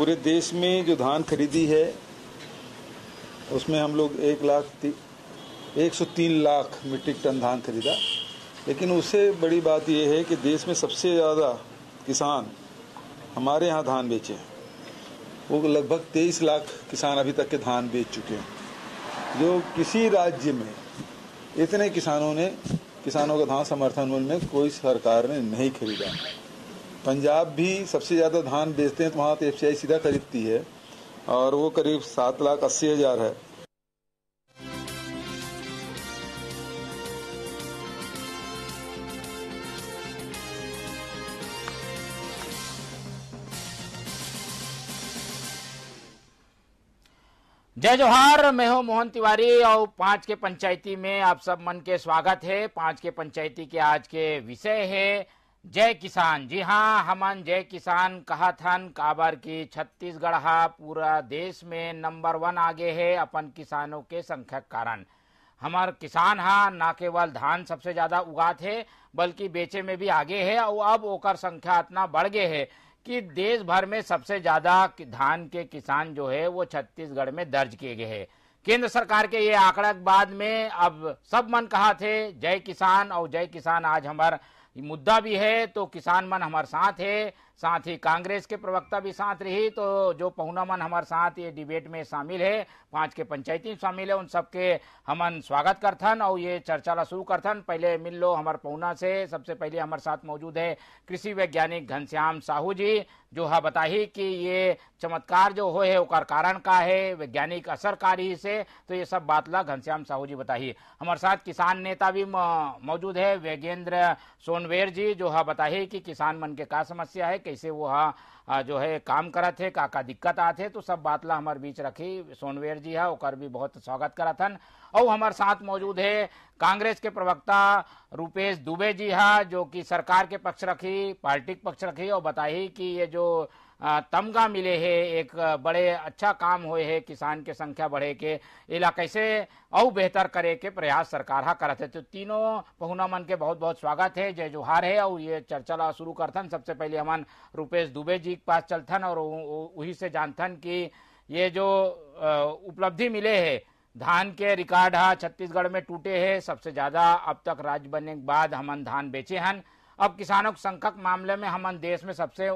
पूरे देश में जो धान खरीदी है उसमें हम लोग एक लाख एक सौ तीन लाख मीट्रिक टन धान खरीदा लेकिन उससे बड़ी बात यह है कि देश में सबसे ज़्यादा किसान हमारे यहाँ धान बेचे हैं वो लगभग तेईस लाख किसान अभी तक के धान बेच चुके हैं जो किसी राज्य में इतने किसानों ने किसानों का धान समर्थन मूल्य में कोई सरकार ने नहीं खरीदा पंजाब भी सबसे ज़्यादा धान बेचते हैं तो वहाँ तो एफ सीधा खरीदती है और वो करीब सात लाख अस्सी हज़ार है जय जोहार मैं हूं मोहन तिवारी और पांच के पंचायती में आप सब मन के स्वागत है पांच के पंचायती के आज के विषय है जय किसान जी हाँ हमन जय किसान कहा थन काबर की छत्तीसगढ़ हा पूरा देश में नंबर वन आगे है अपन किसानों के संख्यक कारण हमार किसान हा न केवल धान सबसे ज्यादा उगा थे बल्कि बेचे में भी आगे है और अब ओकर संख्या इतना बढ़ गए है कि देश भर में सबसे ज्यादा धान के किसान जो है वो छत्तीसगढ़ में दर्ज किए गए है केंद्र सरकार के ये आंकड़ा बाद में अब सब मन कहा थे जय किसान और जय किसान आज हमारे मुद्दा भी है तो किसान मन हमारे साथ है साथ ही कांग्रेस के प्रवक्ता भी साथ रही तो जो पहुनामन हमारे साथ ये डिबेट में शामिल है पांच के पंचायती शामिल है उन सबके हमन स्वागत करथन और ये चर्चा ला शुरू करथन पहले मिल लो हमारे पहुना से सबसे पहले हमारे साथ मौजूद है कृषि वैज्ञानिक घनश्याम साहू जी जो हा बताही कि ये चमत्कार जो हो है ओकर कारण का है वैज्ञानिक असर का रही से तो ये सब बात ला घनश्याम साहू जी बताही हमारे साथ किसान नेता भी मौजूद है वैगेंद्र सोनवेर जी जो हा बताही कि किसान मन के का समस्या है कैसे वो हाँ जो है काम करा थे का का दिक्कत आ थे तो सब बात ला हमारे बीच रखी सोनवेर जी है और भी बहुत स्वागत करा थन और हमारे साथ मौजूद है कांग्रेस के प्रवक्ता रूपेश दुबे जी है जो कि सरकार के पक्ष रखी पार्टी के पक्ष रखी और बताई कि ये जो तमगा मिले है एक बड़े अच्छा काम हुए है किसान के संख्या बढ़े के इला कैसे और बेहतर करे के प्रयास सरकार हा करते तो तीनों पहुना मन के बहुत बहुत स्वागत है जय जोहार है और ये चर्चा ला शुरू करथन सबसे पहले हमन रूपेश दुबे जी के पास चलथन और वही से जानथन कि ये जो उपलब्धि मिले है धान के रिकॉर्ड हा छत्तीसगढ़ में टूटे है सबसे ज्यादा अब तक राज्य बनने के बाद हमन धान बेचे हैं अब किसानों के संख्यक मामले में हम देश में सबसे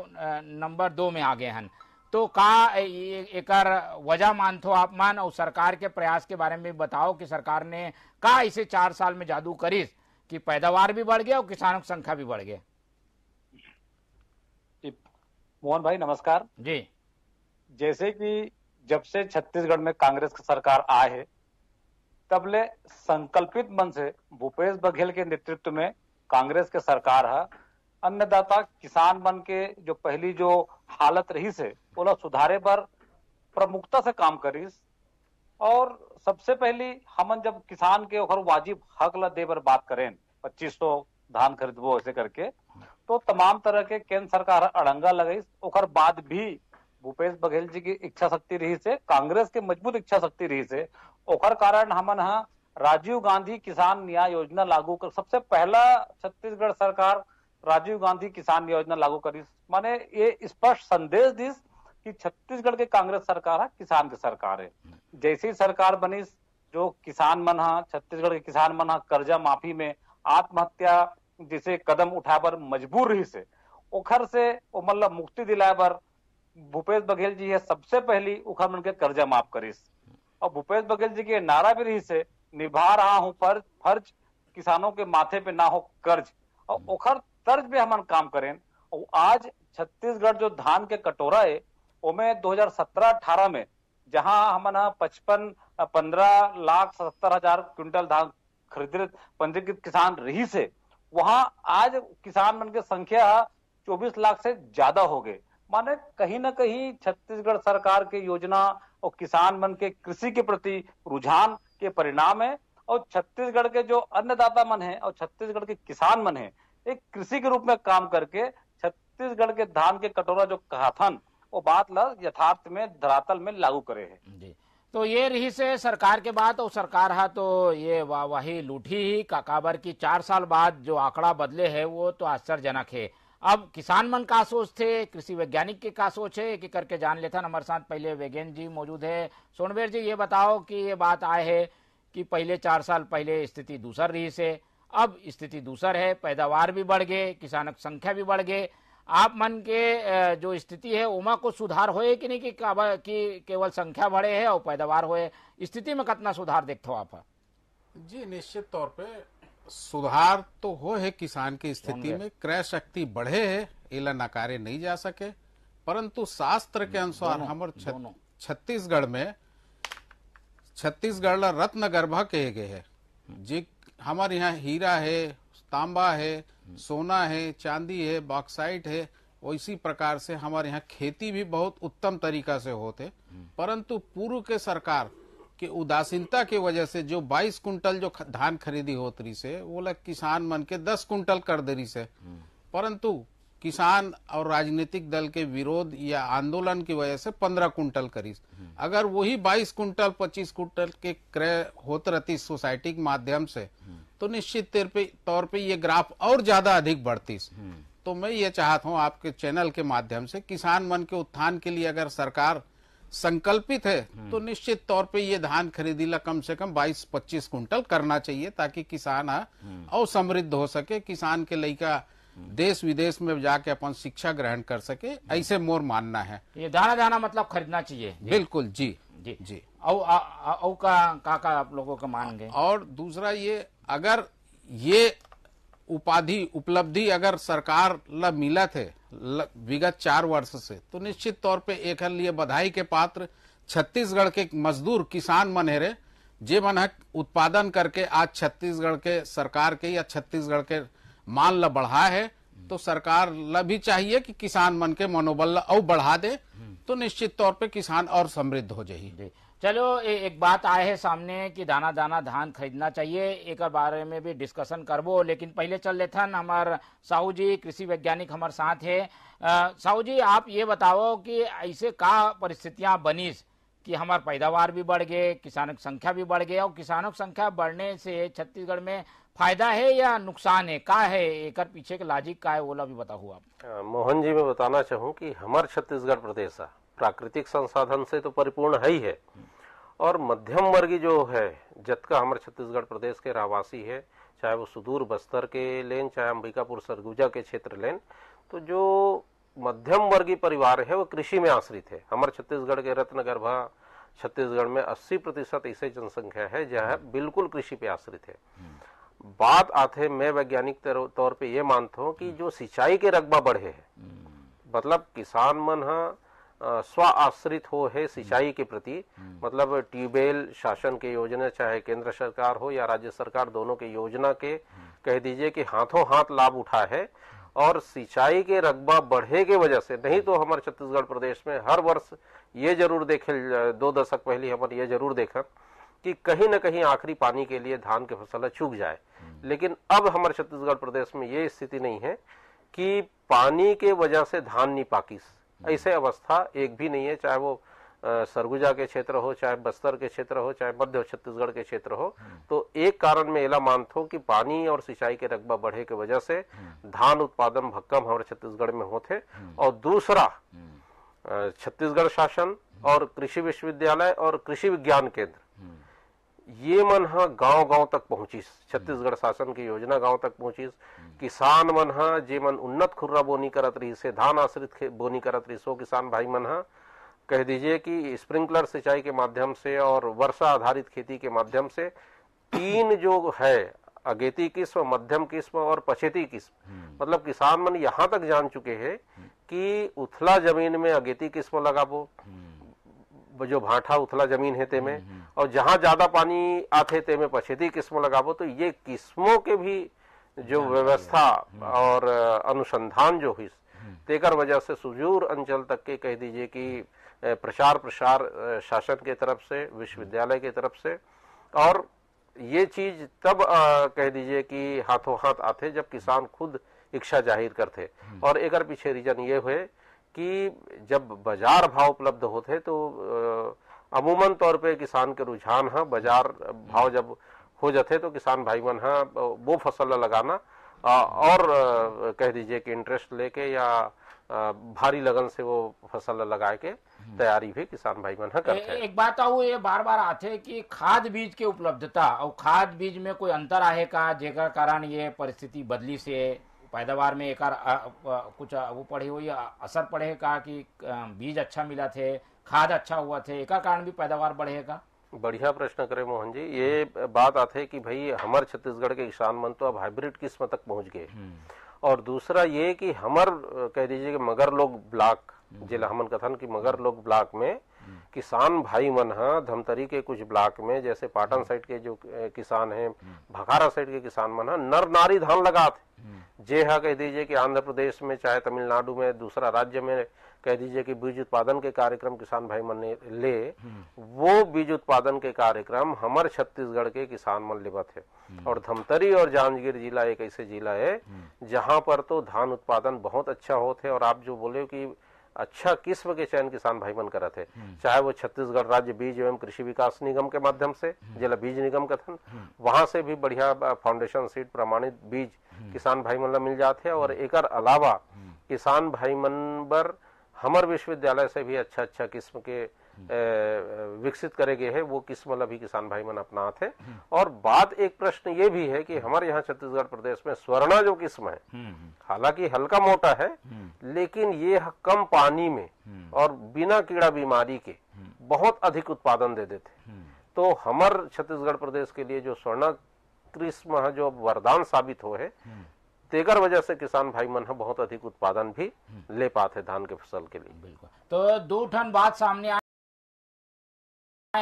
नंबर दो में आगे हैं तो का एक वजह मानथो आप मान और सरकार के प्रयास के बारे में बताओ कि सरकार ने का इसे चार साल में जादू करी कि पैदावार भी बढ़ गया और किसानों की संख्या भी बढ़ गया मोहन भाई नमस्कार जी जैसे कि जब से छत्तीसगढ़ में कांग्रेस की सरकार आए है तब ले संकल्पित मन से भूपेश बघेल के नेतृत्व में कांग्रेस के सरकार है अन्नदाता किसान बन के जो पहली जो हालत रही से बोला सुधारे पर प्रमुखता से काम करीस और सबसे पहली हमन जब किसान के ओखर वाजिब हक ला दे पर बात करें पच्चीस सौ धान खरीदबो ऐसे करके तो तमाम तरह के केंद्र सरकार अड़ंगा लगाईस ओखर बाद भी भूपेश बघेल जी की इच्छा शक्ति रही से कांग्रेस के मजबूत इच्छा शक्ति रही से ओखर कारण हमन हा राजीव गांधी किसान न्याय योजना लागू कर सबसे पहला छत्तीसगढ़ सरकार राजीव गांधी किसान योजना लागू करी माने ये स्पष्ट संदेश दिस कि छत्तीसगढ़ के कांग्रेस सरकार है किसान की सरकार है जैसे ही सरकार बनी जो किसान मन हा छत्तीसगढ़ के किसान मन हा कर्जा माफी में आत्महत्या जिसे कदम उठाए पर मजबूर रही से ओखर से वो मतलब मुक्ति दिलाए पर भूपेश बघेल जी है सबसे पहली उखर मन के कर्जा माफ करीस और भूपेश बघेल जी के नारा भी रही से निभा रहा हूँ फर्ज फर्ज किसानों के माथे पे ना हो कर्ज और ओखर हम्म। तर्ज पे हम काम करें और आज छत्तीसगढ़ जो धान के कटोरा है ओमे 2017-18 में जहां हम पचपन पंद्रह लाख सत्तर हजार क्विंटल धान खरीद पंजीकृत किसान रही से वहां आज किसान मन की संख्या चौबीस लाख से ज्यादा हो गए माने कहीं ना कहीं छत्तीसगढ़ सरकार के योजना और किसान मन के कृषि के प्रति रुझान के परिणाम है और छत्तीसगढ़ के जो अन्नदाता मन है और छत्तीसगढ़ के किसान मन है एक कृषि के रूप में काम करके छत्तीसगढ़ के धान के कटोरा जो कथन वो बात ल यथार्थ में धरातल में लागू करे है तो ये रही से सरकार के बाद और सरकार हा तो ये वाही लूठी ही काकाबर की चार साल बाद जो आंकड़ा बदले है वो तो आश्चर्यजनक है अब किसान मन का सोच थे कृषि वैज्ञानिक के का सोच है एक एक करके जान लेता हमारे साथ पहले वेगेन जी मौजूद है सोनबेर जी ये बताओ कि ये बात आए है कि पहले चार साल पहले स्थिति दूसर रही से अब स्थिति दूसर है पैदावार भी बढ़ गए किसान संख्या भी बढ़ गए आप मन के जो स्थिति है उमा को सुधार होए कि नहीं कि, कि केवल संख्या बढ़े है और पैदावार होए स्थिति में कितना सुधार देखते हो आप जी निश्चित तौर पर सुधार तो हो है किसान की स्थिति में क्रय शक्ति बढ़े है एला नकारे नहीं जा सके परंतु शास्त्र के अनुसार हमारे छत्तीसगढ़ में छत्तीसगढ़ रत्न गर्भा कहे गए है जी हमारे यहाँ हीरा है तांबा है सोना है चांदी है बॉक्साइट है इसी प्रकार से हमारे यहाँ खेती भी बहुत उत्तम तरीका से होते परंतु पूर्व के सरकार कि उदासीनता की वजह से जो 22 कुंटल जो धान खरीदी होतरी से वो लग किसान मन के 10 कुंटल कर दे रही से परंतु किसान और राजनीतिक दल के विरोध या आंदोलन की वजह से 15 कुंटल करी अगर वही 22 कुंटल 25 कुंटल के क्रय होत रहती सोसाइटी के माध्यम से तो निश्चित तौर पे ये ग्राफ और ज्यादा अधिक बढ़ती तो मैं ये चाहता हूँ आपके चैनल के माध्यम से किसान मन के उत्थान के लिए अगर सरकार संकल्पित है हम्म। तो निश्चित तौर पे ये धान खरीदीला कम से कम 22-25 क्विंटल करना चाहिए ताकि किसान और हम्म। समृद्ध हो सके किसान के लड़का हम्म। देश विदेश में जाके अपन शिक्षा ग्रहण कर सके ऐसे मोर मानना है ये दाना दाना मतलब खरीदना चाहिए बिल्कुल जी जी जी औ का, का, का आप लोगों का मान गए और दूसरा ये अगर ये उपाधि उपलब्धि अगर सरकार ल मिला थे विगत चार वर्ष से तो निश्चित तौर पे एक लिए बधाई के पात्र छत्तीसगढ़ के मजदूर किसान मनहेरे जे मन उत्पादन करके आज छत्तीसगढ़ के सरकार के या छत्तीसगढ़ के मान ल बढ़ा है तो सरकार ल भी चाहिए कि किसान मन के मनोबल और बढ़ा दे तो निश्चित तौर पे किसान और समृद्ध हो जाए चलो ए, एक बात आए है सामने कि दाना दाना धान खरीदना चाहिए एक बारे में भी डिस्कशन करबो लेकिन पहले चल लेथन हमार साहू जी कृषि वैज्ञानिक हमारे साथ है साहू जी आप ये बताओ कि ऐसे का परिस्थितियाँ बनी कि हमार पैदावार भी बढ़ गए किसानों की संख्या भी बढ़ गई और किसानों की संख्या बढ़ने से छत्तीसगढ़ में फायदा है या नुकसान है का है एक पीछे के लॉजिक का है वो भी बताओ आप मोहन जी मैं बताना चाहूँ कि हमारे छत्तीसगढ़ प्रदेश प्राकृतिक संसाधन से तो परिपूर्ण है ही है और मध्यम वर्गीय जो है जतका हमारे छत्तीसगढ़ प्रदेश के रहवासी है चाहे वो सुदूर बस्तर के लेन चाहे अंबिकापुर सरगुजा के क्षेत्र लेन तो जो मध्यम वर्गीय परिवार है वो कृषि में आश्रित है हमारे छत्तीसगढ़ के रत्नगर्भा छत्तीसगढ़ में 80 प्रतिशत ऐसे जनसंख्या है जहाँ हम्म। बिल्कुल कृषि पे आश्रित है हम्म। बात आते मैं वैज्ञानिक तौर पे ये मानता हूँ कि हम्म। जो सिंचाई के रकबा बढ़े है मतलब किसान मन हा स्व आश्रित हो है हम्म। सिंचाई के प्रति हम्म। मतलब ट्यूबवेल शासन के योजना चाहे केंद्र सरकार हो या राज्य सरकार दोनों के योजना के हम्म। कह दीजिए कि हाथों हाथ लाभ उठा है और सिंचाई के रकबा बढ़े के वजह से नहीं तो हमारे छत्तीसगढ़ प्रदेश में हर वर्ष ये जरूर देखे दो दशक पहले हम ये जरूर देखा कि कहीं ना कहीं आखिरी पानी के लिए धान की फसल चूक जाए लेकिन अब हमारे छत्तीसगढ़ प्रदेश में ये स्थिति नहीं है कि पानी के वजह से धान नहीं पाकिस ऐसे अवस्था एक भी नहीं है चाहे वो सरगुजा के क्षेत्र हो चाहे बस्तर के क्षेत्र हो चाहे मध्य छत्तीसगढ़ के क्षेत्र हो हम्म। तो एक कारण में एला मानता हूँ कि पानी और सिंचाई के रकबा बढ़े के वजह से हम्म। धान उत्पादन भक्कम हमारे छत्तीसगढ़ में होते हम्म। और दूसरा छत्तीसगढ़ शासन और कृषि विश्वविद्यालय और कृषि विज्ञान केंद्र ये मन हाँ गांव गांव तक पहुंचीस छत्तीसगढ़ शासन की योजना गांव तक पहुंचीस किसान मन हाँ, जे मन उन्नत खुर्रा बोनी करत रही से धान आश्रित बोनी करत रही सो किसान भाई मन हाँ, कह दीजिए कि स्प्रिंकलर सिंचाई के माध्यम से और वर्षा आधारित खेती के माध्यम से तीन जो है अगेती किस्म मध्यम किस्म और पछेती किस्म हम्म। मतलब किसान मन यहाँ तक जान चुके हैं कि उथला जमीन में अगेती किस्म लगाबो हम्म। जो भाठा उथला जमीन है में हम्म, हम्म। और जहाँ ज्यादा पानी आते में पछेती किस्म लगाबो तो ये किस्मों के भी जो व्यवस्था हम्म। और अनुसंधान जो हुई तेकर वजह से सुजूर अंचल तक के कह दीजिए कि प्रचार प्रसार शासन के तरफ से विश्वविद्यालय के तरफ से और ये चीज तब आ, कह दीजिए कि हाथों हाथ आते जब किसान खुद इच्छा जाहिर करते और एक पीछे रीजन ये हुए कि जब बाजार भाव उपलब्ध होते तो अमूमन तौर पे किसान के रुझान है हाँ, बाजार भाव जब हो जाते तो किसान भाई मन है हाँ, वो फसल लगाना और कह दीजिए कि इंटरेस्ट लेके या भारी लगन से वो फसल लगा के हम्म। तैयारी भी किसान भाई मन हाँ, करते हैं एक बात आओ ये बार बार आते कि खाद बीज के उपलब्धता और खाद बीज में कोई अंतर आए का जेकर कारण ये परिस्थिति बदली से पैदावार में एक कुछ वो पड़ी हुई असर पड़े का कि बीज अच्छा मिला थे खाद अच्छा हुआ थे एक कारण भी पैदावार बढ़े का बढ़िया प्रश्न करे मोहन जी ये बात आते है कि भाई हमारे छत्तीसगढ़ के किसान मन तो अब हाइब्रिड किस्म तक पहुंच गए हम्म। और दूसरा ये कि हमर कह दीजिए कि मगर लोग ब्लॉक हम्म। जिला हमन कथन कि मगर हम्म। लोग ब्लॉक में किसान भाई मन है हाँ, धमतरी के कुछ ब्लॉक में जैसे पाटन साइड के जो किसान हैं भखारा साइड के किसान मन है हाँ, नर नारी धान लगाते जे हाँ कह दीजिए कि आंध्र प्रदेश में चाहे तमिलनाडु में दूसरा राज्य में कह दीजिए कि बीज उत्पादन के कार्यक्रम किसान भाई मन ने ले वो बीज उत्पादन के कार्यक्रम हमारे छत्तीसगढ़ के किसान मन लिबत है हम्म। और धमतरी और जांजगीर जिला एक ऐसे जिला है हम्म। जहां पर तो धान उत्पादन बहुत अच्छा होते है और आप जो बोले की अच्छा किस्म के चयन किसान भाई मन करते थे हम्म। चाहे वो छत्तीसगढ़ राज्य बीज एवं कृषि विकास निगम के माध्यम से हम्म। जिला बीज निगम का था हम्म। वहां से भी बढ़िया फाउंडेशन सीट प्रमाणित बीज किसान भाई मन मिल जाते और एक अलावा किसान भाई मन बर हमर विश्वविद्यालय से भी अच्छा अच्छा किस्म के विकसित करे गए हैं वो मतलब ही किसान भाई मन अपना थे और बात एक प्रश्न ये भी है कि हमारे यहाँ छत्तीसगढ़ प्रदेश में स्वर्णा जो किस्म है हम्म, हम्म। हालांकि हल्का मोटा है हम्म। लेकिन ये कम पानी में और बिना कीड़ा बीमारी के बहुत अधिक उत्पादन दे देते तो हमार छत्तीसगढ़ प्रदेश के लिए जो स्वर्ण किस्म है जो वरदान साबित हो है तेकर वजह से किसान भाई मन बहुत अधिक उत्पादन भी ले पाते धान के फसल के लिए बिल्कुल तो दो ठन बात सामने आ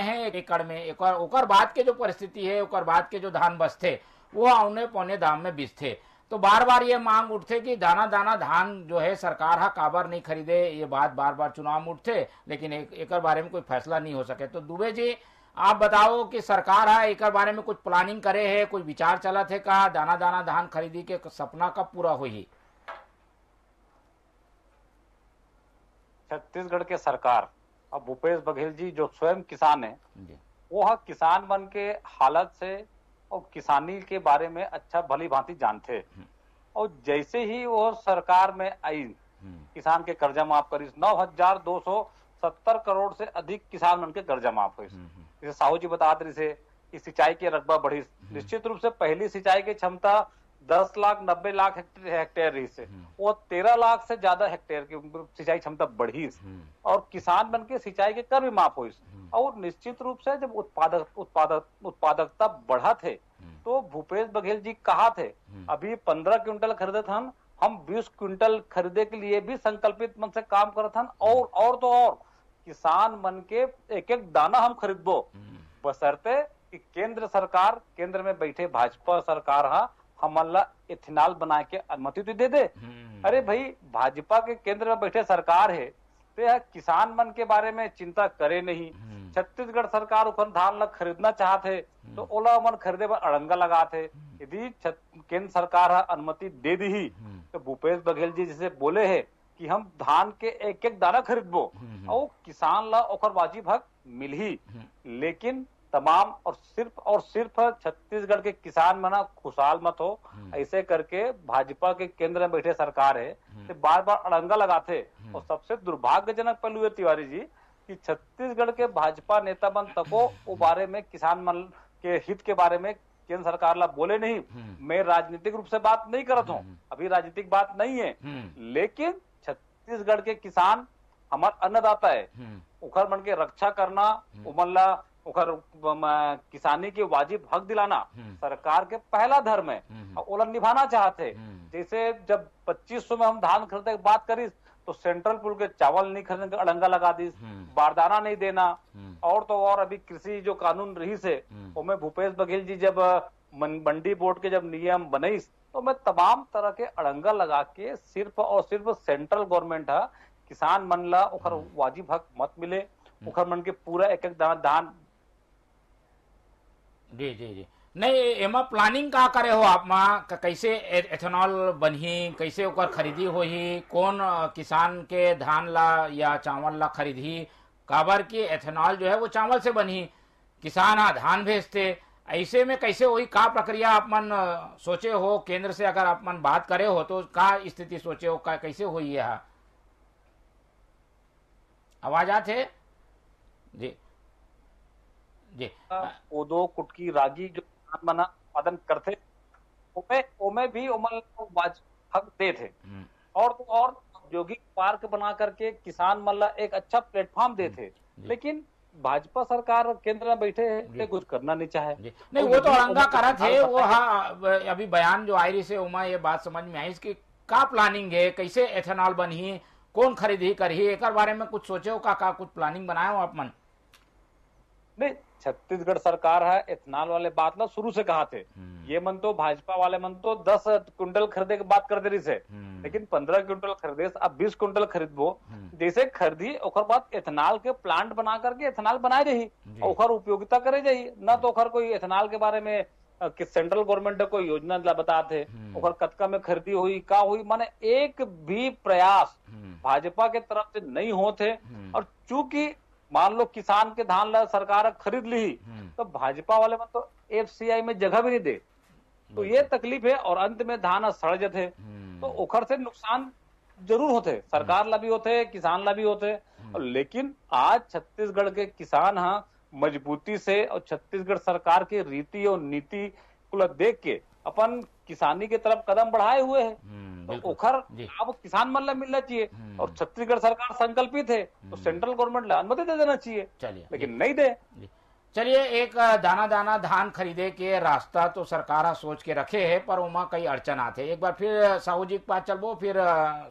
है एकड़ में एक और ओकर बाद के जो परिस्थिति है ओकर बाद के जो धान बसते वो औने पौने दाम में बीजते तो बार बार ये मांग उठते कि दाना दाना धान जो है सरकार हा काबर नहीं खरीदे ये बात बार बार चुनाव में उठते लेकिन एक, एक बारे में कोई फैसला नहीं हो सके तो दुबे जी आप बताओ कि सरकार है एक बारे में कुछ प्लानिंग करे है कुछ विचार चला थे कहा दाना दाना धान खरीदी के सपना कब पूरा हुई छत्तीसगढ़ के सरकार अब भूपेश बघेल जी जो स्वयं किसान है वो हाँ किसान बन के हालत से और किसानी के बारे में अच्छा भली भांति जानते हम्म। और जैसे ही वो सरकार में आई हम्म। किसान के कर्जा माफ करी नौ हजार दो सौ सत्तर करोड़ से अधिक किसान के कर्जा माफ हुई जैसे हम्म, साहू जी बता दी से सिंचाई की रकबा बढ़ी निश्चित रूप से पहली सिंचाई की क्षमता दस लाख नब्बे लाख हेक्टेयर रही से हम्म। और तेरह लाख से ज्यादा हेक्टेयर की सिंचाई क्षमता बढ़ी हम्म। और किसान बन के सिंचाई के कर भी माफ हुई हम्म। और निश्चित रूप से जब उत्पादक उत्पादक उत्पादकता बढ़ा थे तो भूपेश बघेल जी कहा थे अभी पंद्रह क्विंटल खरीदे थे हम बीस क्विंटल खरीदे के लिए भी संकल्पित मन से काम कर थे और और तो और किसान मन के एक एक दाना हम खरीदबो बसरते कि केंद्र सरकार केंद्र में बैठे भाजपा सरकार है हमला इथेनॉल बना के अनुमति तो दे दे हम्म। अरे भाई भाजपा के केंद्र में बैठे सरकार है तो यह किसान मन के बारे में चिंता करे नहीं हम्म। छत्तीसगढ़ सरकार उपन धान ल खरीदना चाहते हम्म। तो ओला उमन खरीदे पर अड़ंगा लगाते यदि केंद्र सरकार अनुमति दे दी तो भूपेश बघेल जी जिसे बोले है कि हम धान के एक एक दाना खरीदबो और किसान ला ओकर वाजिब हक ही लेकिन तमाम और सिर्फ और सिर्फ छत्तीसगढ़ के किसान मना खुशहाल मत हो हम्म। ऐसे करके भाजपा के केंद्र में बैठे सरकार है हम्म। तो बार बार अड़ंगा लगाते हम्म। और सबसे दुर्भाग्यजनक पहलू है तिवारी जी कि छत्तीसगढ़ के भाजपा नेता बन तको वो बारे में किसान मन के हित के बारे में केंद्र सरकार ला बोले नहीं मैं राजनीतिक रूप से बात नहीं करता हूँ अभी राजनीतिक बात नहीं है लेकिन छत्तीसगढ़ के किसान हमार अन्नदाता है उखर मन के रक्षा करना उमल्ला ओकर किसानी के वाजिब हक दिलाना हम्म। सरकार के पहला धर्म है हम्म, हम्म। और ओला निभाना चाहते जैसे जब 2500 में हम धान खरीदने की बात करी तो सेंट्रल पुल के चावल नहीं खरीदने का अड़ंगा लगा दी बारदाना नहीं देना और तो और अभी कृषि जो कानून रही से उसमें भूपेश बघेल जी जब मंडी बोर्ड के जब नियम बने तो मैं तमाम तरह के अड़ंगा लगा के सिर्फ और सिर्फ सेंट्रल गवर्नमेंट है किसान मन ला वाजिब हक मत मिले ओखर मन के पूरा एक एक दाना दान जी जी जी नहीं एमा प्लानिंग का करे हो आप मा कैसे एथेनॉल बनही कैसे ओकर खरीदी होही कौन किसान के धान ला या चावल ला खरीदी काबर की एथेनॉल जो है वो चावल से बनी किसान आ धान भेजते ऐसे में कैसे वही का प्रक्रिया आप मन सोचे हो केंद्र से अगर आप मन बात करे हो तो का स्थिति सोचे हो का कैसे हुई है आवाज आते जी जी ओदो कुटकी रागी जो मना उत्पादन करते उमे भी उमल को हक दे थे हम्म। और तो और औद्योगिक पार्क बना करके किसान मल्ला एक अच्छा प्लेटफॉर्म दे थे हम्म। लेकिन भाजपा सरकार केंद्र में बैठे है कुछ करना नहीं चाहे नहीं वो तो अरंगा कर थे वो हाँ अभी बयान जो आयरी से उमा ये बात समझ में आई इसकी का प्लानिंग है कैसे एथेनॉल बनी कौन खरीदी करी एक बारे में कुछ सोचे हो का, का कुछ प्लानिंग बनाए हो आप मन नहीं छत्तीसगढ़ सरकार है इथेनॉल वाले बात ना शुरू से कहा थे हम्म। ये मन तो भाजपा वाले मन तो दस क्विंटल खरीदे की बात कर दे रही से हम्म। लेकिन पंद्रह क्विंटल खरीदे अब बीस क्विंटल खरीदबो हम्म। जैसे खरीदी और बाद इथेनॉल के प्लांट बना करके इथेनॉल बनाए रही और उपयोगिता करे जाए न तो ओकर कोई इथेनॉल के बारे में कि सेंट्रल गवर्नमेंट को योजना बताते और कतका में खरीदी हुई का हुई माने एक भी प्रयास भाजपा के तरफ से नहीं होते और चूंकि मान लो किसान के धान ला सरकार खरीद ली हम्म। तो भाजपा वाले मन तो एफ में जगह भी नहीं दे तो ये तकलीफ है और अंत में धान सड़ जाते हम्म। तो उखड़ से नुकसान जरूर होते सरकार हम्म। ला भी होते किसान ला भी होते लेकिन आज छत्तीसगढ़ के किसान हाँ मजबूती से और छत्तीसगढ़ सरकार की रीति और नीति को देख के अपन किसानी के तरफ कदम बढ़ाए हुए है हम्म, तो उखर अब किसान मन ला मिलना चाहिए हम्म। और छत्तीसगढ़ सरकार संकल्पित है तो हम्म। सेंट्रल गवर्नमेंट अनुमति दे देना चाहिए लेकिन नहीं दे चलिए एक दाना दाना धान खरीदे के रास्ता तो सरकार सोच के रखे है पर उमा कई अड़चन आते एक बार फिर साहू जी के पास चलबो फिर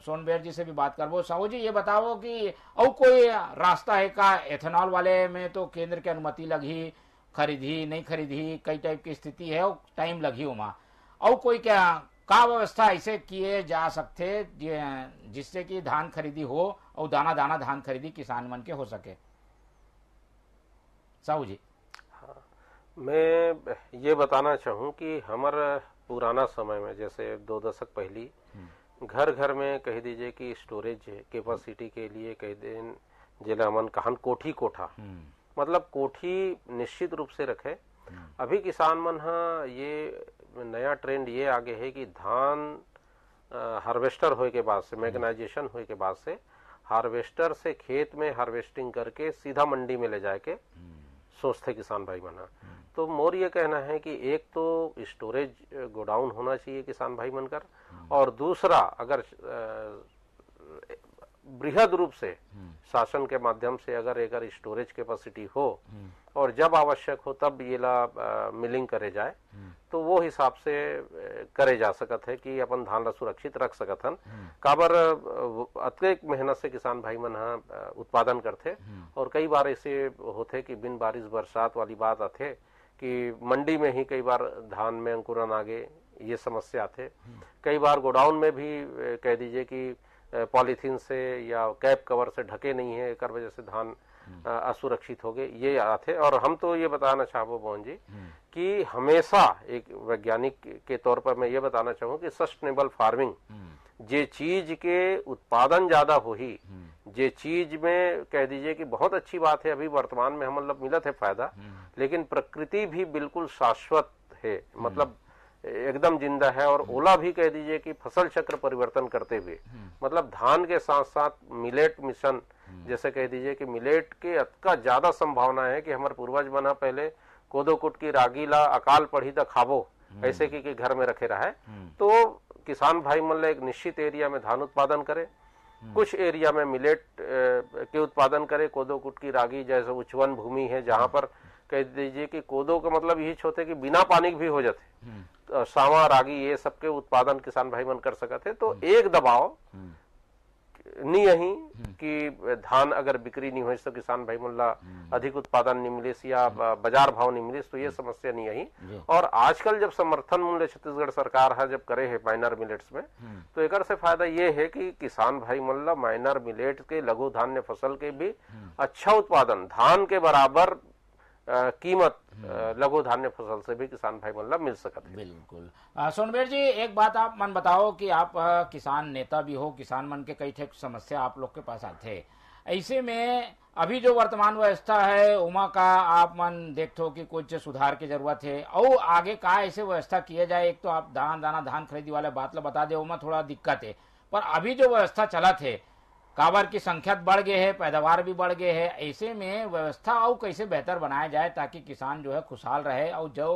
सोनबेर जी से भी बात करबो साहू जी ये बताओ कि और कोई रास्ता है का एथेनॉल वाले में तो केंद्र की के अनुमति लगी खरीदी नहीं खरीदी कई टाइप की स्थिति है और टाइम लगी उमा और कोई क्या का व्यवस्था ऐसे किए जा सकते जिससे कि धान खरीदी हो और दाना दाना धान खरीदी किसान मन के हो सके साहू जी हाँ, मैं ये बताना चाहूँ कि हमारे पुराना समय में जैसे दो दशक पहली हम्म। घर घर में कह दीजिए कि स्टोरेज कैपेसिटी के लिए कह दें जिला अमन कहान कोठी कोठा हम्म। मतलब कोठी निश्चित रूप से रखे हम्म। अभी किसान मन हाँ, ये नया ट्रेंड ये आगे है कि धान हार्वेस्टर होए के बाद से मैगनाइजेशन हम्म। होए के बाद से हार्वेस्टर से खेत में हार्वेस्टिंग करके सीधा मंडी में ले जाए के सोचते किसान भाई मना हम्म। तो मोर ये कहना है कि एक तो स्टोरेज गोडाउन होना चाहिए किसान भाई बनकर हम्म। और दूसरा अगर बृहद रूप से शासन के माध्यम से अगर एक स्टोरेज कैपेसिटी हो और जब आवश्यक हो तब ये ला मिलिंग करे जाए तो वो हिसाब से करे जा सकत है कि अपन धान ला सुरक्षित रख सकत हन हम्म। काबर अत्येक मेहनत से किसान भाई मन ह उत्पादन करते हम्म। और कई बार ऐसे होते कि बिन बारिश बरसात वाली बात आते कि मंडी में ही कई बार धान में अंकुरन आगे ये समस्या आते हम्म। कई बार गोडाउन में भी कह दीजिए कि पॉलीथीन से या कैप कवर से ढके नहीं है एक वजह से धान असुरक्षित हो गए ये याद है और हम तो ये बताना चाहबो मोहन जी हम्म। कि हमेशा एक वैज्ञानिक के तौर पर मैं ये बताना चाहूँ कि सस्टेनेबल फार्मिंग हम्म। जे चीज के उत्पादन ज्यादा हो ही हम्म। जे चीज में कह दीजिए कि बहुत अच्छी बात है अभी वर्तमान में हम मतलब मिलत है फायदा लेकिन प्रकृति भी बिल्कुल शाश्वत है मतलब एकदम जिंदा है और ओला भी कह दीजिए कि फसल चक्र परिवर्तन करते हुए मतलब धान के साथ साथ मिलेट मिशन जैसे कह दीजिए कि मिलेट के का ज्यादा संभावना है कि हमारे पूर्वज बना पहले कोदो कुट की रागीला अकाल पढ़ी द खाबो हम्म। ऐसे की कि घर में रखे रहा है हम्म। तो किसान भाई मल्ल एक निश्चित एरिया में धान उत्पादन करे हम्म। कुछ एरिया में मिलेट के उत्पादन करे कोदो कुट की रागी जैसे उच्चवन भूमि है जहाँ पर कह दीजिए कि कोदो का मतलब यही छोटे कि बिना पानी भी हो जाते सावा रागी ये सबके उत्पादन किसान भाई मन कर सकते तो एक दबाव नहीं यही कि धान अगर बिक्री नहीं हो तो किसान भाई मुल्ला अधिक उत्पादन नहीं मिले या बाजार भाव नहीं मिले तो ये समस्या नहीं यही और आजकल जब समर्थन मूल्य छत्तीसगढ़ सरकार है जब करे है माइनर मिलेट्स में हम्म। तो एक से फायदा ये है कि किसान भाई मुल्ला माइनर मिलेट के लघु धान्य फसल के भी हम्म। अच्छा उत्पादन धान के बराबर कीमत लघु धान्य फसल से भी किसान भाई मतलब मिल सकता है बिल्कुल सोनबेर जी एक बात आप मन बताओ कि आप किसान नेता भी हो किसान मन के कई थे समस्या आप लोग के पास आते ऐसे में अभी जो वर्तमान व्यवस्था है उमा का आप मन देखते हो कि कुछ सुधार की जरूरत है और आगे का ऐसे व्यवस्था किया जाए एक तो आप दाना दाना धान खरीदी वाले बात बता दे उमा थोड़ा दिक्कत है पर अभी जो व्यवस्था चला थे काबर की संख्या बढ़ गई है पैदावार भी बढ़ गए है ऐसे में व्यवस्था और कैसे बेहतर बनाया जाए ताकि किसान जो है खुशहाल रहे और जो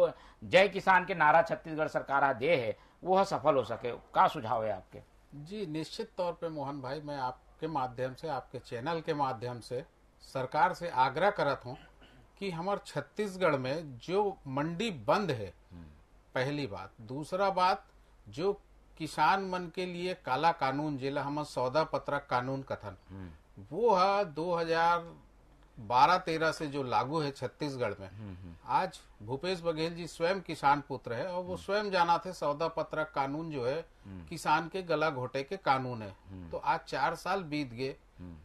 जय किसान के नारा छत्तीसगढ़ सरकार दे है वह सफल हो सके का सुझाव है आपके जी निश्चित तौर पे मोहन भाई मैं आपके माध्यम से आपके चैनल के माध्यम से सरकार से आग्रह करत हूँ कि हमारे छत्तीसगढ़ में जो मंडी बंद है हम्म। पहली बात दूसरा बात जो किसान मन के लिए काला कानून जिला हम सौदा पत्रक कानून कथन हम्म। वो है दो हजार बारह तेरह से जो लागू है छत्तीसगढ़ में हम्म, हम्म। आज भूपेश बघेल जी स्वयं किसान पुत्र है और वो स्वयं जाना थे सौदा पत्रक कानून जो है किसान के गला घोटे के कानून है तो आज चार साल बीत गए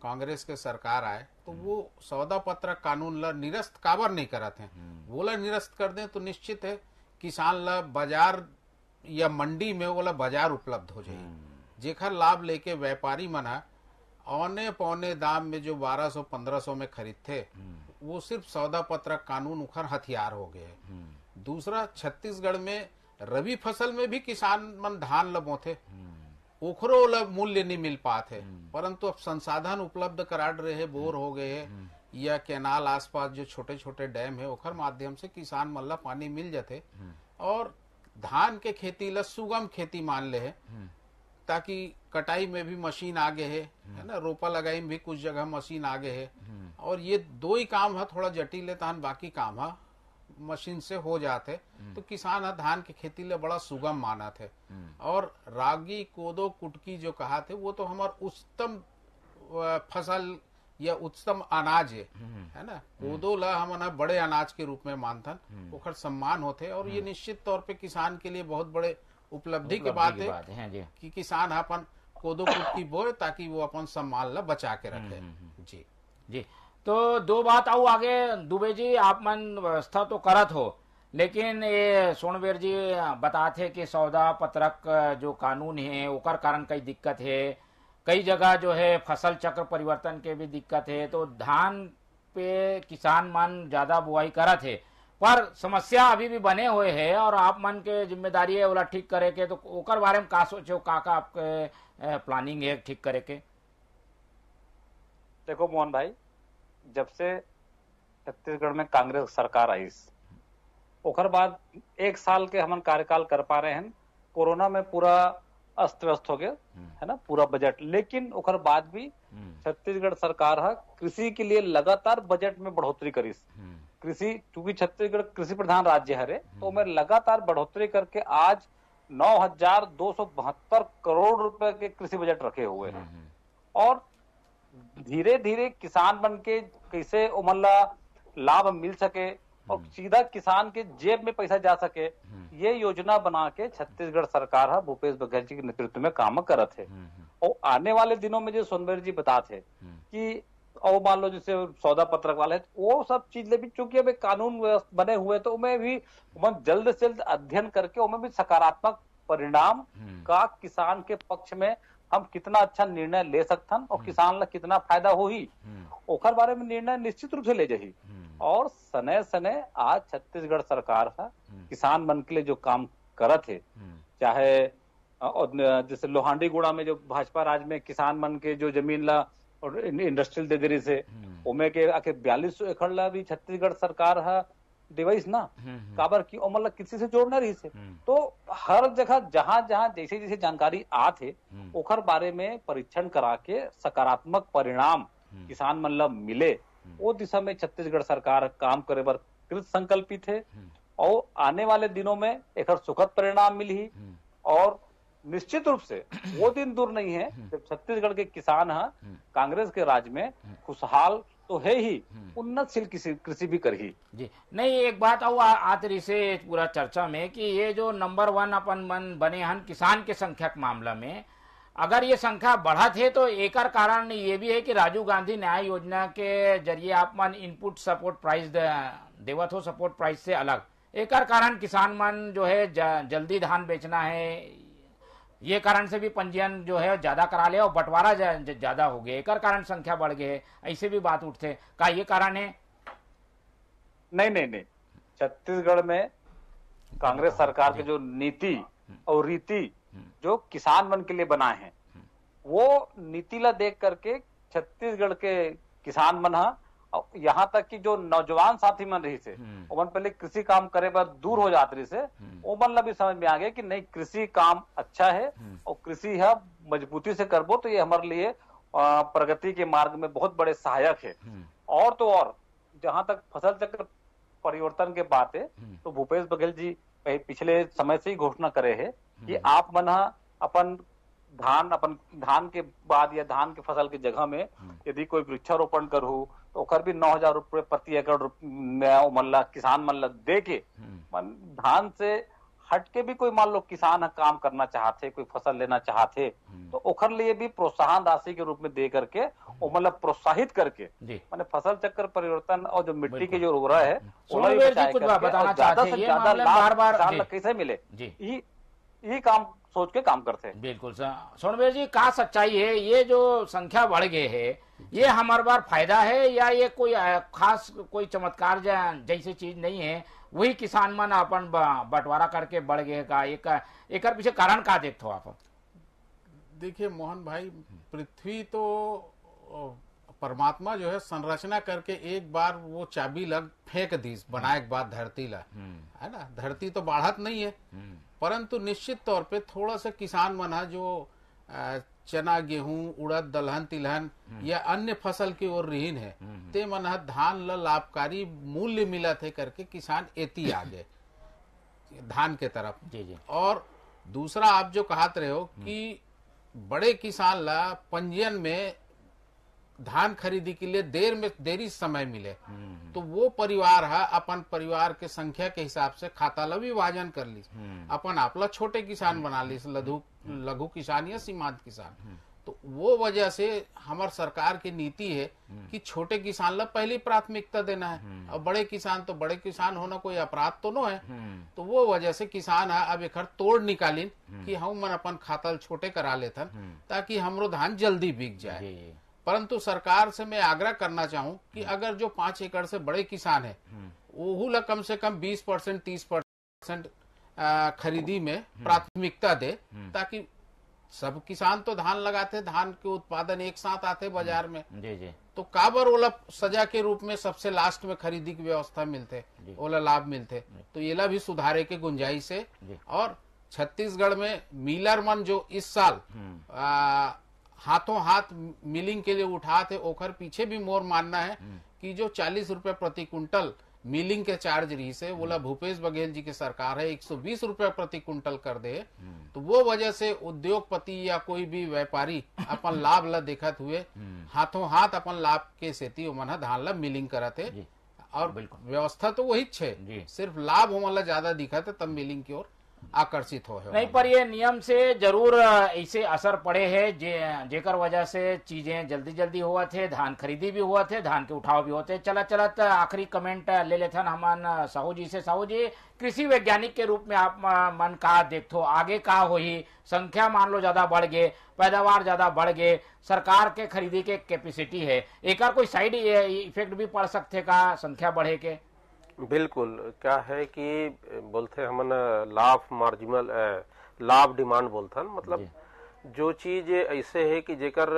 कांग्रेस के सरकार आए तो वो सौदा पत्रक कानून ला निरस्त काबर नहीं करा थे बोला निरस्त कर दे तो निश्चित है किसान ला बाजार या मंडी में वाला बाजार उपलब्ध हो जाए हम्म। जेखर लाभ लेके व्यापारी मना औने पौने दाम में जो 1200 1500 में खरीदते हम्म। वो सिर्फ सौदा पत्र कानून उखर हथियार हो गए हम्म। दूसरा छत्तीसगढ़ में रबी फसल में भी किसान मन धान लबो थे उखरो ल मूल्य नहीं मिल पाते परंतु अब संसाधन उपलब्ध करा रहे बोर हो गए है या कैनाल आसपास जो छोटे छोटे डैम है उखर माध्यम से किसान मल्ला पानी मिल जाते और धान के खेती ला सुगम खेती मान ले है हम्म। ताकि कटाई में भी मशीन आगे है हम्म। है ना रोपा लगाई में भी कुछ जगह मशीन आगे है हम्म। और ये दो ही काम है थोड़ा जटिल है तहन बाकी काम है मशीन से हो जाते तो किसान है धान के खेती ले बड़ा सुगम माना थे और रागी कोदो कुटकी जो कहा थे वो तो हमारे उच्चतम फसल यह उत्तम अनाज है हम्म, हम्म। है ना हम्म। कोदो ला हम ना बड़े अनाज के रूप में मानथन ओखर सम्मान होते और ये निश्चित तौर पे किसान के लिए बहुत बड़े उपलब्धि के बात है हाँ कि किसान अपन कोदो कुटकी बोए ताकि वो अपन सम्मान ला बचा के रखे जी जी तो दो बात आओ आगे दुबे जी आप मन व्यवस्था तो करत हो लेकिन ये सोनवेर जी बताते कि सौदा पत्रक जो कानून है ओकर कारण कई दिक्कत है कई जगह जो है फसल चक्र परिवर्तन के भी दिक्कत है तो धान पे किसान मन ज़्यादा बुआई करा थे पर समस्या अभी भी बने हुए है और आप मन के जिम्मेदारी है वाला ठीक करे के तो ओकर बारे में का सोचे का का आपके प्लानिंग है ठीक करे के देखो मोहन भाई जब से छत्तीसगढ़ में कांग्रेस सरकार आई ओकर बाद एक साल के हम कार्यकाल कर पा रहे हैं कोरोना में पूरा अस्त व्यस्त हो गया है ना पूरा बजट लेकिन ओकर बाद भी छत्तीसगढ़ सरकार है कृषि के लिए लगातार बजट में बढ़ोतरी करी कृषि चूंकि छत्तीसगढ़ कृषि प्रधान राज्य है तो मैं लगातार बढ़ोतरी करके आज नौ हजार दो सौ बहत्तर करोड़ रुपए के कृषि बजट रखे हुए हैं और धीरे धीरे किसान बन के कैसे उमल्ला लाभ मिल सके और हम्म। सीधा किसान के जेब में पैसा जा सके हम्म। ये योजना बना के छत्तीसगढ़ सरकार है हाँ, भूपेश बघेल जी के नेतृत्व में काम करत थे हम्म, और आने वाले दिनों में जो सोनवर जी बताते है कि और मान लो जैसे सौदा पत्रक वाले वो सब चीज ले भी चूंकि अभी कानून बने हुए तो उनमें भी उन्हें जल्द से जल्द अध्ययन करके उनमें भी सकारात्मक परिणाम का किसान के पक्ष में हम कितना अच्छा निर्णय ले सकथन और किसान ला कितना फायदा हो ही ओखर बारे में निर्णय निश्चित रूप से ले जाही और सने सने आज छत्तीसगढ़ सरकार है हम्म। किसान मन के लिए जो काम कर थे हम्म। चाहे जैसे लोहांडी गुड़ा में जो भाजपा राज में किसान मन के जो जमीन ला और इंडस्ट्रियल दे देरी से हम्म। उमे के आखिर बयालीस सौ एकड़ ला भी छत्तीसगढ़ सरकार है डिवाइस ना काबर की मतलब किसी से जोड़ना रही से तो हर जगह जहां जहां जैसे जैसे जानकारी आ थे ओखर बारे में परीक्षण करा के सकारात्मक परिणाम किसान मन मिले वो दिशा में छत्तीसगढ़ सरकार काम करे पर कृत संकल्पित है और आने वाले दिनों में एक सुखद परिणाम मिली और निश्चित रूप से वो दिन दूर नहीं है जब छत्तीसगढ़ के किसान है कांग्रेस के राज में खुशहाल तो है ही उन्नतशील कृषि भी कर ही जी नहीं एक बात और आतरी से पूरा चर्चा में कि ये जो नंबर वन अपन बने हन किसान के संख्यक मामला में अगर ये संख्या बढ़ा थे तो एक कारण ये भी है कि राजीव गांधी न्याय योजना के जरिए आप मन इनपुट सपोर्ट प्राइस देवत हो सपोर्ट प्राइस से अलग एक कारण किसान मन जो है जल्दी धान बेचना है ये कारण से भी पंजीयन जो है ज्यादा करा लिया और बंटवारा ज्यादा हो गया एक कारण संख्या बढ़ गई है ऐसे भी बात उठते का ये कारण है नहीं नहीं नहीं छत्तीसगढ़ में कांग्रेस सरकार की जो नीति हाँ। और रीति जो किसान मन के लिए बनाए हैं वो नीतिला देख करके छत्तीसगढ़ के किसान मन है यहाँ तक कि जो नौजवान साथी मन रही से ओमन हम्म। पहले कृषि काम करे बार दूर हो जाते रही से ओमन हम्म। ला भी समझ में आ गया कि नहीं कृषि काम अच्छा है हम्म। और कृषि है मजबूती से करबो तो ये हमारे लिए प्रगति के मार्ग में बहुत बड़े सहायक है और तो और जहां तक फसल चक्र परिवर्तन के बात है तो भूपेश बघेल जी पिछले समय से ही घोषणा करे है कि हम्म। आप मन अपन धान अपन धान के बाद या धान के फसल के जगह में हम्म। यदि कोई वृक्षारोपण करो तो ओकर भी नौ हजार रुपये प्रति एकड़ नया ला किसान मन ला दे के हम्म। मन धान से हटके भी कोई मान लो किसान काम करना चाहते कोई फसल लेना चाहते तो ओखर लिए भी प्रोत्साहन राशि के रूप में दे करके वो मतलब प्रोत्साहित करके मैंने फसल चक्र परिवर्तन और जो मिट्टी के जो उर्वरा है ज्यादा से ज्यादा लाभ किसान कैसे मिले यही काम सोच के काम करते हैं बिल्कुल सर सोनबे जी कहा सच्चाई है ये जो संख्या बढ़ गए है ये हमारे बार फायदा है या ये कोई खास कोई चमत्कार जैसी चीज नहीं है वही किसान मन अपन बंटवारा करके बढ़ गए का एक एक पीछे कारण का देखते हो आप देखिए मोहन भाई पृथ्वी तो परमात्मा जो है संरचना करके एक बार वो चाबी लग फेंक दी बनाए बात धरती ला हम्म। है ना धरती तो बाढ़त नहीं है हम्म। परंतु निश्चित तौर पे थोड़ा सा किसान मना जो चना गेहूं उड़द दलहन तिलहन हम्म। या अन्य फसल की ओर रिहीन है हम्म, हम्म। ते मन धान ल लाभकारी मूल्य मिला थे करके किसान एति आ गए धान के तरफ जी जी और दूसरा आप जो कहते रहे हो कि बड़े किसान ला पंजीयन में धान खरीदी के लिए देर में देरी समय मिले हम्म, हम्म। तो वो परिवार है अपन परिवार के संख्या के हिसाब से खाता ल विभाजन कर ली हम्म। अपन आप ला छोटे किसान बना ली लघु लघु किसान या सीमांत किसान तो वो वजह से हमार सरकार की नीति है कि छोटे किसान ला पहली प्राथमिकता देना है और बड़े किसान तो बड़े किसान होना कोई अपराध तो नो है तो वो वजह से किसान है अब एक तोड़ निकाली कि हम मन अपन खाता छोटे करा लेथन ताकि हमरो धान जल्दी बिक जाए परंतु सरकार से मैं आग्रह करना चाहूँ कि हम्म। अगर जो पांच एकड़ से बड़े किसान है वो हम्म। कम से कम बीस परसेंट तीस परसेंट खरीदी में हम्म। प्राथमिकता दे ताकि सब किसान तो धान लगाते धान के उत्पादन एक साथ आते बाजार में जी जी तो काबर ओला सजा के रूप में सबसे लास्ट में खरीदी की व्यवस्था मिलते ओला लाभ मिलते तो ये भी सुधारे के गुंजाइश है और छत्तीसगढ़ में मीलर मन जो इस साल हाथों हाथ मिलिंग के लिए उठाते ओखर पीछे भी मोर मानना है हम्म। कि जो चालीस रुपए प्रति क्विंटल मिलिंग के चार्ज रही से बोला हम्म। भूपेश बघेल जी की सरकार है एक सौ प्रति क्विंटल कर दे हम्म। तो वो वजह से उद्योगपति या कोई भी व्यापारी अपन लाभ ला देखत हुए हाथों हाथ अपन लाभ के सेती ओमन धान ला मिलिंग करते और व्यवस्था तो वही छे सिर्फ लाभ हो ज्यादा दिखा था तब मिलिंग की ओर आकर्षित हो नहीं पर ये नियम से जरूर इसे असर पड़े है जे जेकर वजह से चीजें जल्दी जल्दी हुआ थे धान खरीदी भी हुआ थे धान के उठाव भी होते चला चलत आखिरी कमेंट ले लेथन हम साहू जी से साहू जी कृषि वैज्ञानिक के रूप में आप मन कहा देखो आगे कहा हो ही संख्या मान लो ज्यादा बढ़ गए पैदावार ज्यादा बढ़ गए सरकार के खरीदी के कैपेसिटी है एक कोई साइड इफेक्ट भी पड़ सकते का संख्या बढ़े के बिल्कुल क्या है कि बोलते हमन लाभ मार्जिनल लाभ डिमांड बोलते मतलब जो चीज ऐसे है कि जेकर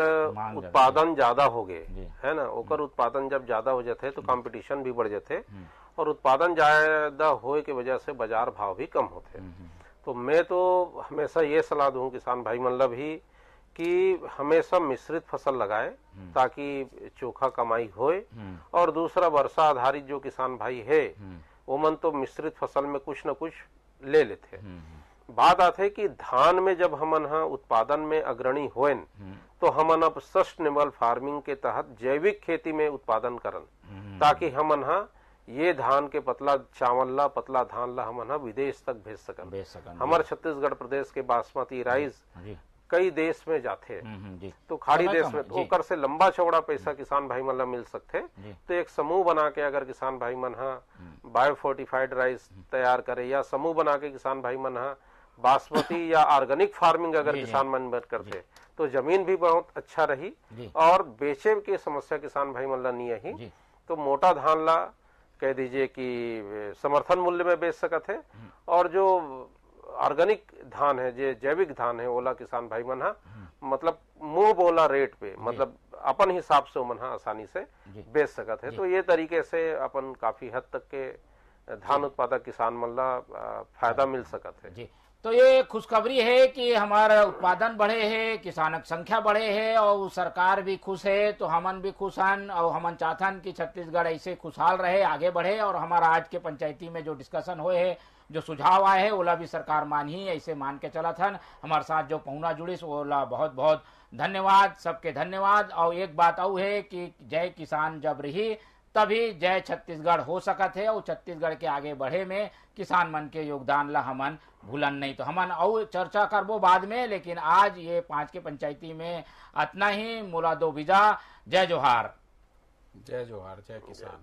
उत्पादन ज्यादा हो गए है ना ओकर हम्म। उत्पादन जब ज्यादा हो जाते तो कंपटीशन हम्म। भी बढ़ जाते हम्म। और उत्पादन ज्यादा होए के वजह से बाजार भाव भी कम होते तो मैं तो हमेशा ये सलाह दूं किसान भाई मतलब ही कि हमेशा मिश्रित फसल लगाए हम्म। ताकि चोखा कमाई होए हम्म। और दूसरा वर्षा आधारित जो किसान भाई है वो हम्म। मन तो मिश्रित फसल में कुछ न कुछ ले लेते बात आते कि धान में जब हमन हा उत्पादन में अग्रणी हो तो हमन अब सस्टेनेबल फार्मिंग के तहत जैविक खेती में उत्पादन करन ताकि हमन हा ये धान के पतला चावल ला पतला धान ला हमन हा विदेश तक भेज सकन भेज सकन हमारे छत्तीसगढ़ प्रदेश के बासमती राइस हाँ कई देश में जाते हैं हम्म, हम्म, तो खाड़ी देश में धोकर से लंबा चौड़ा पैसा किसान भाई मन मिल सकते तो एक समूह बना के अगर किसान भाई मन हाँ, हम्म। बायोफोर्टिफाइड राइस तैयार करे या समूह बना के किसान भाई मन हाँ, बासमती या ऑर्गेनिक फार्मिंग अगर किसान मन करते तो जमीन भी बहुत अच्छा रही और बेचे की समस्या किसान भाई मन नहीं आई तो मोटा धान ला कह दीजिए कि समर्थन मूल्य में बेच सकते और जो ऑर्गेनिक धान है जो जैविक धान है ओला किसान भाई मन हा मतलब मुंह बोला रेट पे मतलब अपन हिसाब से मन हाँ, आसानी से बेच सकत है तो ये तरीके से अपन काफी हद तक के धान उत्पादक किसान मन ला फायदा मिल सकत है जी तो ये खुशखबरी है कि हमारा उत्पादन बढ़े है किसानक संख्या बढ़े है और सरकार भी खुश है तो हमन भी खुश हन और हमन चाहथन कि छत्तीसगढ़ ऐसे खुशहाल रहे आगे बढ़े और हमारा आज के पंचायती में जो डिस्कशन हुए है जो सुझाव आए हैं ओला भी सरकार मान ही ऐसे मान के चला था हमारे साथ जो पहुना जुड़ी सो ओला बहुत बहुत धन्यवाद सबके धन्यवाद और एक बात और है कि जय किसान जब रही तभी जय छत्तीसगढ़ हो सकत है और छत्तीसगढ़ के आगे बढ़े में किसान मन के योगदान ला हमन भूलन नहीं तो हमन और चर्चा करबो बाद में लेकिन आज ये पांच के पंचायती में इतना ही मोला दो विजा जय जोहार जय जोहार जय किसान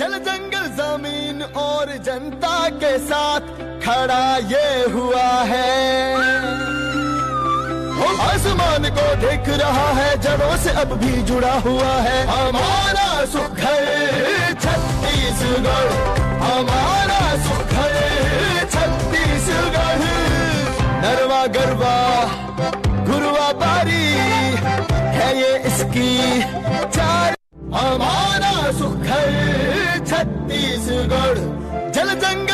जल जंगल जमीन और जनता के साथ खड़ा ये हुआ है आसमान को देख रहा है जड़ों से अब भी जुड़ा हुआ है हमारा सुख है छत्तीसगढ़ हमारा सुख है छत्तीसगढ़ नरवा गरबा गुरुआ पारी है ये इसकी चार हमारा सुख है छत्तीसगढ़ जल जंगल